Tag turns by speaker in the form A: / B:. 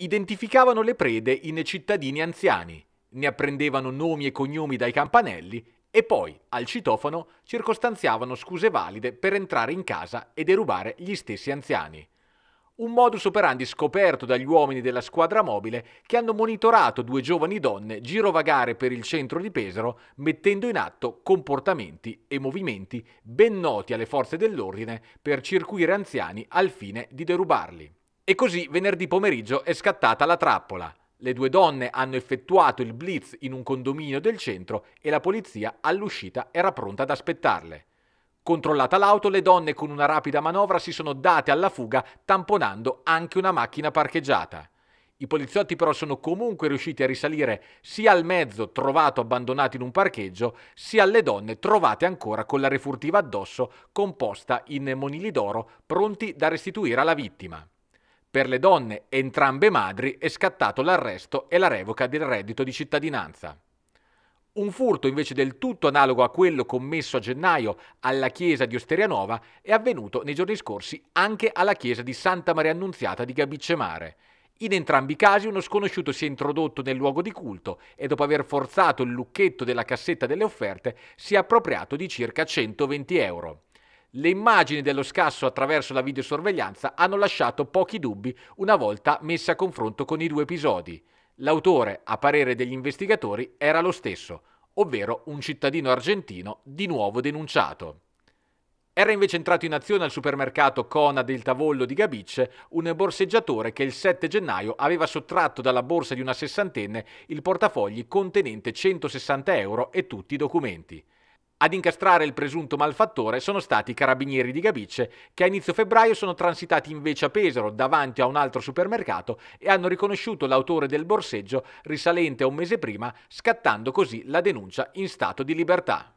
A: Identificavano le prede in cittadini anziani, ne apprendevano nomi e cognomi dai campanelli e poi, al citofono, circostanziavano scuse valide per entrare in casa e derubare gli stessi anziani. Un modus operandi scoperto dagli uomini della squadra mobile che hanno monitorato due giovani donne girovagare per il centro di Pesaro mettendo in atto comportamenti e movimenti ben noti alle forze dell'ordine per circuire anziani al fine di derubarli. E così venerdì pomeriggio è scattata la trappola. Le due donne hanno effettuato il blitz in un condominio del centro e la polizia all'uscita era pronta ad aspettarle. Controllata l'auto, le donne con una rapida manovra si sono date alla fuga tamponando anche una macchina parcheggiata. I poliziotti però sono comunque riusciti a risalire sia al mezzo trovato abbandonato in un parcheggio, sia alle donne trovate ancora con la refurtiva addosso composta in monili d'oro pronti da restituire alla vittima. Per le donne, entrambe madri, è scattato l'arresto e la revoca del reddito di cittadinanza. Un furto invece del tutto analogo a quello commesso a gennaio alla chiesa di Osterianova è avvenuto nei giorni scorsi anche alla chiesa di Santa Maria Annunziata di Gabicemare. In entrambi i casi uno sconosciuto si è introdotto nel luogo di culto e dopo aver forzato il lucchetto della cassetta delle offerte si è appropriato di circa 120 euro. Le immagini dello scasso attraverso la videosorveglianza hanno lasciato pochi dubbi una volta messe a confronto con i due episodi. L'autore, a parere degli investigatori, era lo stesso, ovvero un cittadino argentino di nuovo denunciato. Era invece entrato in azione al supermercato Cona del Tavollo di Gabice un borseggiatore che il 7 gennaio aveva sottratto dalla borsa di una sessantenne il portafogli contenente 160 euro e tutti i documenti. Ad incastrare il presunto malfattore sono stati i carabinieri di Gabice, che a inizio febbraio sono transitati invece a Pesaro davanti a un altro supermercato e hanno riconosciuto l'autore del borseggio risalente a un mese prima, scattando così la denuncia in stato di libertà.